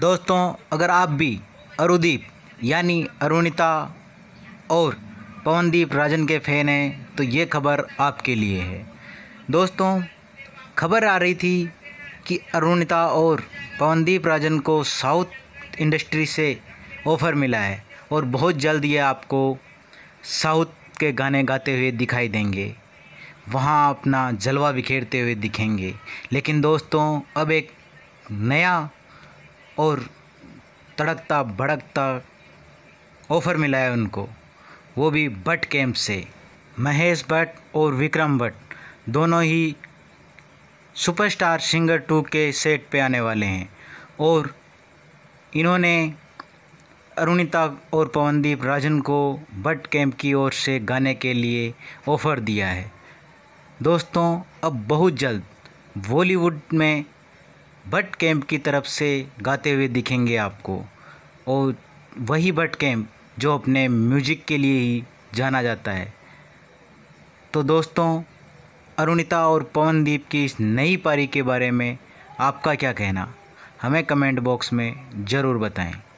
दोस्तों अगर आप भी अरुदीप यानी अरुणिता और पवनदीप राजन के फ़ैन हैं तो ये खबर आपके लिए है दोस्तों खबर आ रही थी कि अरुणिता और पवनदीप राजन को साउथ इंडस्ट्री से ऑफ़र मिला है और बहुत जल्द ये आपको साउथ के गाने गाते हुए दिखाई देंगे वहाँ अपना जलवा बिखेरते हुए दिखेंगे लेकिन दोस्तों अब एक नया और तड़कता भड़कता ऑफ़र मिला है उनको वो भी बट कैंप से महेश भट्ट और विक्रम भट्ट दोनों ही सुपरस्टार सिंगर टू के सेट पे आने वाले हैं और इन्होंने अरुणिता और पवनदीप राजन को बट कैंप की ओर से गाने के लिए ऑफ़र दिया है दोस्तों अब बहुत जल्द बॉलीवुड में बट कैंप की तरफ से गाते हुए दिखेंगे आपको और वही बट कैंप जो अपने म्यूजिक के लिए ही जाना जाता है तो दोस्तों अरुणिता और पवनदीप की इस नई पारी के बारे में आपका क्या कहना हमें कमेंट बॉक्स में ज़रूर बताएं